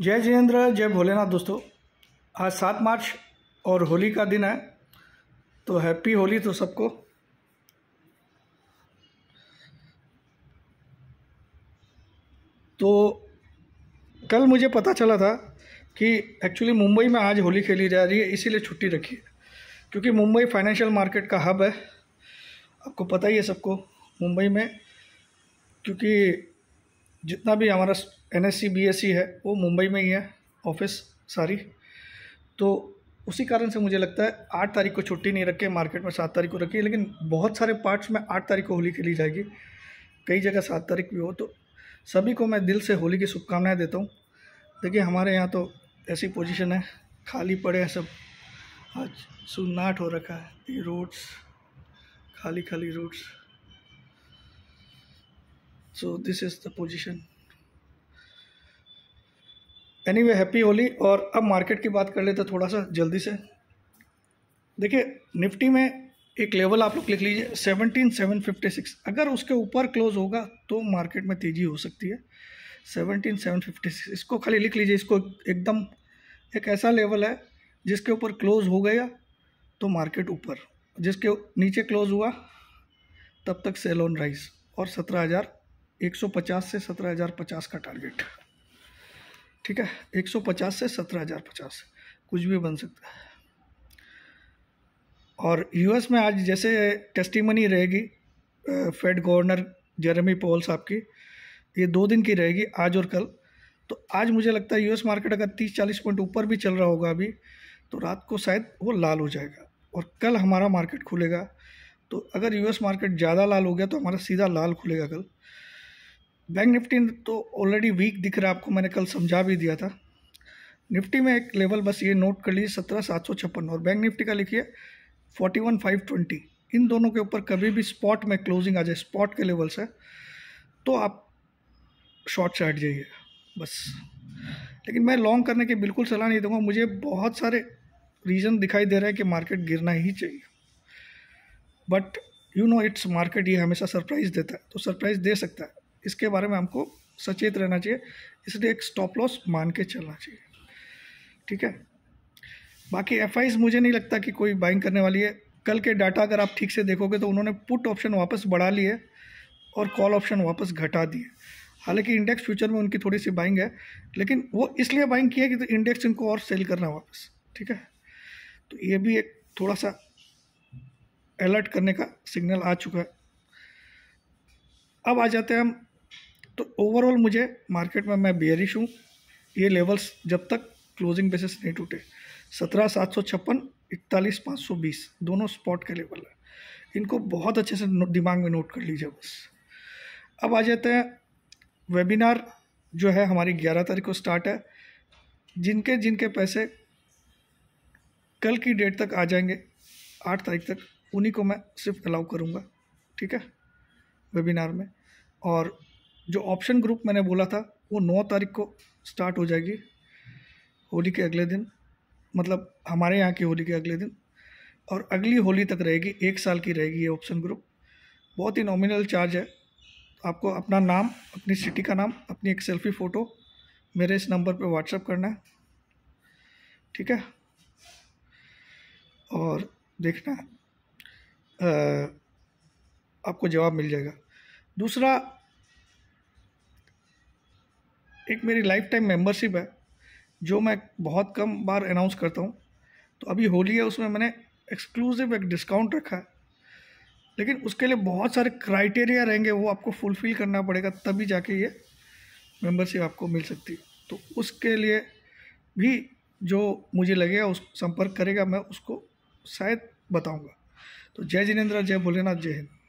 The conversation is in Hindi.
जय जयेंद्र जय भोलेनाथ दोस्तों आज सात मार्च और होली का दिन है तो हैप्पी होली तो सबको तो कल मुझे पता चला था कि एक्चुअली मुंबई में आज होली खेली जा रही है इसीलिए छुट्टी रखी है क्योंकि मुंबई फाइनेंशियल मार्केट का हब है आपको पता ही है सबको मुंबई में क्योंकि जितना भी हमारा एन एस है वो मुंबई में ही है ऑफिस सारी तो उसी कारण से मुझे लगता है आठ तारीख को छुट्टी नहीं रखे मार्केट में सात तारीख को रखी लेकिन बहुत सारे पार्ट्स में आठ तारीख को होली खेली जाएगी कई जगह सात तारीख भी हो तो सभी को मैं दिल से होली की शुभकामनाएं देता हूँ देखिए हमारे यहाँ तो ऐसी पोजीशन है खाली पड़े हैं सब आज सुन्नाट हो रखा है ये रोड्स खाली खाली roads so this is the position anyway happy Holi और अब मार्केट की बात कर लेते थोड़ा सा जल्दी से देखिए निफ्टी में एक लेवल आप लोग लिख लीजिए सेवनटीन सेवन फिफ्टी सिक्स अगर उसके ऊपर क्लोज होगा तो मार्केट में तेज़ी हो सकती है सेवनटीन सेवन फिफ्टी सिक्स इसको खाली लिख लीजिए इसको एकदम एक ऐसा लेवल है जिसके ऊपर क्लोज हो गया तो मार्केट ऊपर जिसके नीचे क्लोज हुआ तब तक सेल ऑन राइस और सत्रह हज़ार 150 से 17,050 का टारगेट ठीक है 150 से 17,050 कुछ भी बन सकता है और यूएस में आज जैसे टेस्टिमनी रहेगी फेड गवर्नर जेरेमी पोल साहब की ये दो दिन की रहेगी आज और कल तो आज मुझे लगता है यूएस मार्केट अगर 30-40 पॉइंट ऊपर भी चल रहा होगा अभी तो रात को शायद वो लाल हो जाएगा और कल हमारा मार्केट खुलेगा तो अगर यूएस मार्केट ज़्यादा लाल हो गया तो हमारा सीधा लाल खुलेगा कल बैंक निफ्टी तो ऑलरेडी वीक दिख रहा है आपको मैंने कल समझा भी दिया था निफ्टी में एक लेवल बस ये नोट कर लीजिए सत्रह सात सौ छप्पन और बैंक निफ्टी का लिखिए फोर्टी वन फाइव ट्वेंटी इन दोनों के ऊपर कभी भी स्पॉट में क्लोजिंग आ जाए स्पॉट के लेवल से तो आप शॉर्ट से हट जाइए बस लेकिन मैं लॉन्ग करने की बिल्कुल सलाह नहीं दूंगा मुझे बहुत सारे रीज़न दिखाई दे रहे हैं कि मार्केट गिरना ही चाहिए but you know it's market ये हमेशा सरप्राइज़ देता है तो सरप्राइज़ दे सकता है इसके बारे में हमको सचेत रहना चाहिए इसलिए एक स्टॉप लॉस मान के चलना चाहिए ठीक है बाकी एफ मुझे नहीं लगता कि कोई बाइंग करने वाली है कल के डाटा अगर आप ठीक से देखोगे तो उन्होंने पुट ऑप्शन वापस बढ़ा लिए और कॉल ऑप्शन वापस घटा दिए हालांकि इंडेक्स फ्यूचर में उनकी थोड़ी सी बाइंग है लेकिन वो इसलिए बाइंग की है कि तो इंडेक्स इनको और सेल करना वापस ठीक है तो ये भी एक थोड़ा सा अलर्ट करने का सिग्नल आ चुका है अब आ जाते हैं हम तो ओवरऑल मुझे मार्केट में मैं बेयरिश हूँ ये लेवल्स जब तक क्लोजिंग बेसिस नहीं टूटे सत्रह सात सौ छप्पन इकतालीस पाँच सौ बीस दोनों स्पॉट के लेवल है इनको बहुत अच्छे से दिमाग में नोट कर लीजिए बस अब आ जाते हैं वेबिनार जो है हमारी ग्यारह तारीख को स्टार्ट है जिनके जिनके पैसे कल की डेट तक आ जाएंगे आठ तारीख तक उन्हीं को मैं सिर्फ अलाउ करूँगा ठीक है वेबिनार में और जो ऑप्शन ग्रुप मैंने बोला था वो नौ तारीख को स्टार्ट हो जाएगी होली के अगले दिन मतलब हमारे यहाँ की होली के अगले दिन और अगली होली तक रहेगी एक साल की रहेगी ये ऑप्शन ग्रुप बहुत ही नॉमिनल चार्ज है आपको अपना नाम अपनी सिटी का नाम अपनी एक सेल्फ़ी फ़ोटो मेरे इस नंबर पे व्हाट्सअप करना है ठीक है और देखना आ, आपको जवाब मिल जाएगा दूसरा एक मेरी लाइफ टाइम मेम्बरशिप है जो मैं बहुत कम बार अनाउंस करता हूँ तो अभी होली है उसमें मैंने एक्सक्लूसिव एक डिस्काउंट रखा है लेकिन उसके लिए बहुत सारे क्राइटेरिया रहेंगे वो आपको फुलफ़िल करना पड़ेगा तभी जाके ये मेम्बरशिप आपको मिल सकती है तो उसके लिए भी जो मुझे लगेगा उस संपर्क करेगा मैं उसको शायद बताऊंगा तो जय जिनेन्द्र जय भोलेनाथ जय हिंद